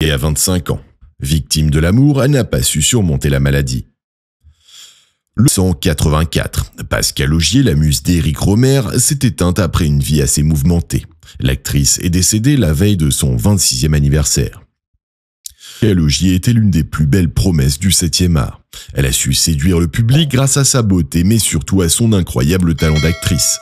et à 25 ans. Victime de l'amour, elle n'a pas su surmonter la maladie. Le 184, Pascal Augier, la muse d'Éric Romer, s'est éteinte après une vie assez mouvementée. L'actrice est décédée la veille de son 26e anniversaire. Pascal Augier était l'une des plus belles promesses du 7e art. Elle a su séduire le public grâce à sa beauté, mais surtout à son incroyable talent d'actrice.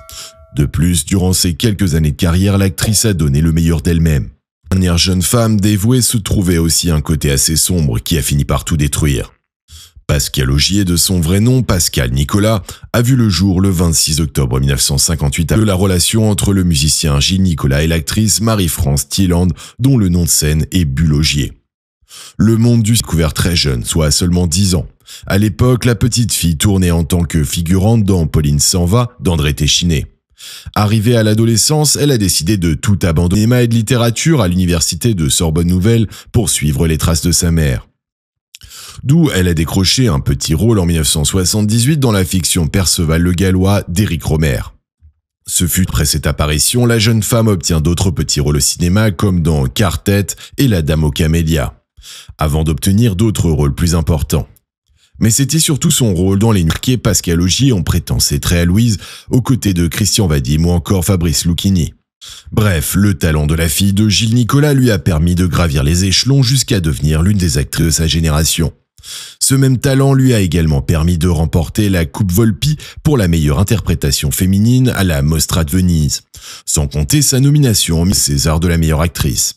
De plus, durant ses quelques années de carrière, l'actrice a donné le meilleur d'elle-même dernière jeune femme dévouée se trouvait aussi un côté assez sombre qui a fini par tout détruire. Pascal Augier, de son vrai nom Pascal Nicolas, a vu le jour le 26 octobre 1958 de la relation entre le musicien Gilles Nicolas et l'actrice Marie-France Thieland, dont le nom de scène est Bulogier. Le monde du découvert très jeune, soit à seulement 10 ans. À l'époque, la petite fille tournait en tant que figurante dans Pauline s'en va d'André Téchiné. Arrivée à l'adolescence, elle a décidé de tout abandonner cinéma et de littérature à l'université de Sorbonne Nouvelle pour suivre les traces de sa mère. D'où elle a décroché un petit rôle en 1978 dans la fiction Perceval le Gallois d'Éric Romer. Ce fut après cette apparition, la jeune femme obtient d'autres petits rôles au cinéma comme dans Quartet et La Dame aux Camélias, avant d'obtenir d'autres rôles plus importants. Mais c'était surtout son rôle dans les marqués Pascal Augier en prêtant ses traits à Louise, aux côtés de Christian Vadim ou encore Fabrice Lucchini. Bref, le talent de la fille de Gilles Nicolas lui a permis de gravir les échelons jusqu'à devenir l'une des actrices de sa génération. Ce même talent lui a également permis de remporter la Coupe Volpi pour la meilleure interprétation féminine à la Mostra de Venise, sans compter sa nomination au César de la meilleure actrice.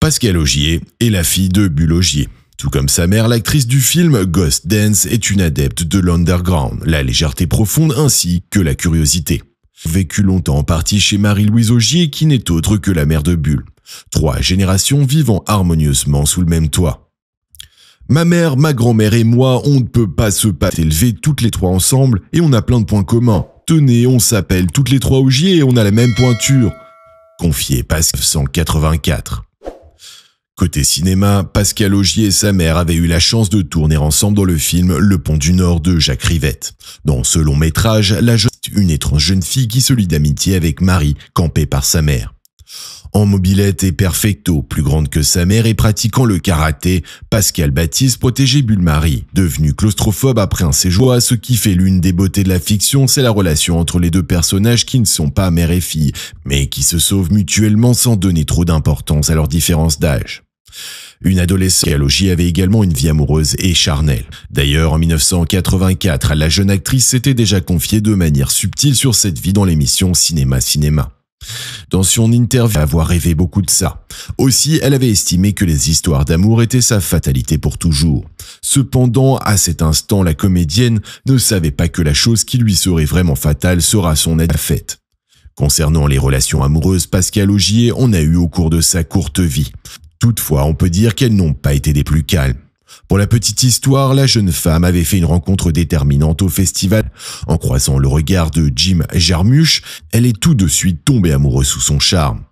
Pascal Augier est la fille de Bulogier. Tout comme sa mère, l'actrice du film Ghost Dance est une adepte de l'underground, la légèreté profonde ainsi que la curiosité. Vécu longtemps en partie chez Marie-Louise Augier qui n'est autre que la mère de Bulle. Trois générations vivant harmonieusement sous le même toit. Ma mère, ma grand-mère et moi, on ne peut pas se pas élever toutes les trois ensemble et on a plein de points communs. Tenez, on s'appelle toutes les trois Augier et on a la même pointure. Confié Pascal 184. Côté cinéma, Pascal Augier et sa mère avaient eu la chance de tourner ensemble dans le film Le Pont du Nord de Jacques Rivette. Dans ce long métrage, la jeune, une étrange jeune fille qui se lie d'amitié avec Marie, campée par sa mère. En mobilette et perfecto, plus grande que sa mère et pratiquant le karaté, Pascal Baptiste protégeait Bulle-Marie. devenu claustrophobe après un séjour ce qui fait l'une des beautés de la fiction, c'est la relation entre les deux personnages qui ne sont pas mère et fille, mais qui se sauvent mutuellement sans donner trop d'importance à leur différence d'âge. Une adolescente, Augier avait également une vie amoureuse et charnelle. D'ailleurs, en 1984, la jeune actrice s'était déjà confiée de manière subtile sur cette vie dans l'émission Cinéma Cinéma. Dans son interview, avoir rêvé beaucoup de ça. Aussi, elle avait estimé que les histoires d'amour étaient sa fatalité pour toujours. Cependant, à cet instant, la comédienne ne savait pas que la chose qui lui serait vraiment fatale sera son aide à fête. Concernant les relations amoureuses, Pascal Augier en a eu au cours de sa courte vie. Toutefois, on peut dire qu'elles n'ont pas été des plus calmes. Pour la petite histoire, la jeune femme avait fait une rencontre déterminante au festival. En croisant le regard de Jim Jarmusch, elle est tout de suite tombée amoureuse sous son charme.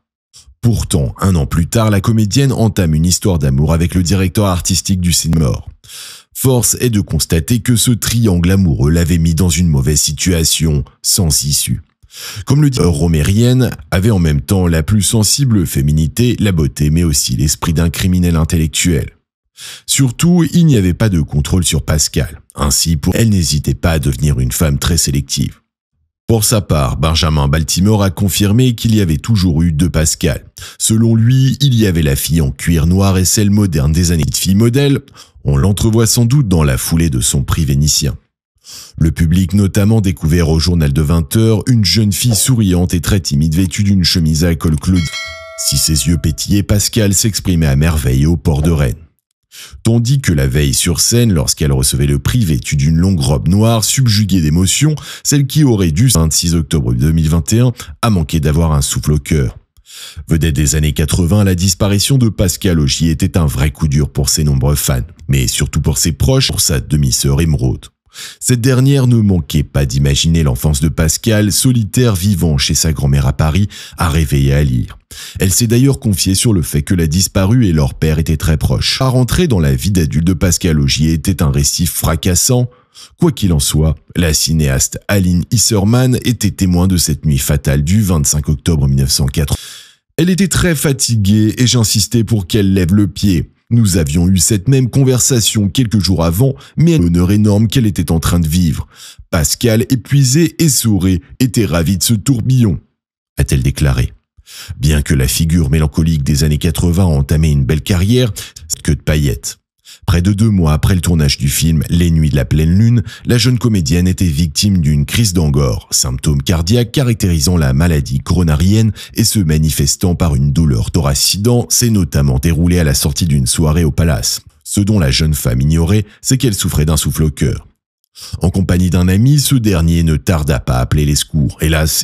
Pourtant, un an plus tard, la comédienne entame une histoire d'amour avec le directeur artistique du cinéma. Force est de constater que ce triangle amoureux l'avait mis dans une mauvaise situation, sans issue. Comme le dit euh, Romérienne, avait en même temps la plus sensible féminité, la beauté, mais aussi l'esprit d'un criminel intellectuel. Surtout, il n'y avait pas de contrôle sur Pascal. Ainsi, pour elle n'hésitait pas à devenir une femme très sélective. Pour sa part, Benjamin Baltimore a confirmé qu'il y avait toujours eu deux Pascal. Selon lui, il y avait la fille en cuir noir et celle moderne des années de fille modèle. On l'entrevoit sans doute dans la foulée de son prix vénitien. Le public notamment découvert au journal de 20h une jeune fille souriante et très timide vêtue d'une chemise à col clou. Si ses yeux pétillaient, Pascal s'exprimait à merveille au port de Rennes. Tandis que la veille sur scène, lorsqu'elle recevait le prix vêtue d'une longue robe noire, subjuguée d'émotion, celle qui aurait dû, 26 octobre 2021, a manqué d'avoir un souffle au cœur. Vedette des années 80, la disparition de Pascal Ogier était un vrai coup dur pour ses nombreux fans, mais surtout pour ses proches, pour sa demi-sœur Émeraude. Cette dernière ne manquait pas d'imaginer l'enfance de Pascal, solitaire vivant chez sa grand-mère à Paris, à rêver et à lire. Elle s'est d'ailleurs confiée sur le fait que la disparue et leur père étaient très proches. À rentrer dans la vie d'adulte de Pascal Augier était un récit fracassant. Quoi qu'il en soit, la cinéaste Aline Isserman était témoin de cette nuit fatale du 25 octobre 1904. « Elle était très fatiguée et j'insistais pour qu'elle lève le pied. Nous avions eu cette même conversation quelques jours avant, mais à l'honneur énorme qu'elle était en train de vivre. Pascal, épuisé et souré, était ravi de ce tourbillon, a-t-elle déclaré. Bien que la figure mélancolique des années 80 entamé une belle carrière, que de paillettes. Près de deux mois après le tournage du film Les Nuits de la Pleine Lune, la jeune comédienne était victime d'une crise d'angor, symptôme cardiaque caractérisant la maladie coronarienne et se manifestant par une douleur thoracidant, s'est notamment déroulée à la sortie d'une soirée au palace. Ce dont la jeune femme ignorait, c'est qu'elle souffrait d'un souffle au cœur. En compagnie d'un ami, ce dernier ne tarda pas à appeler les secours. Hélas,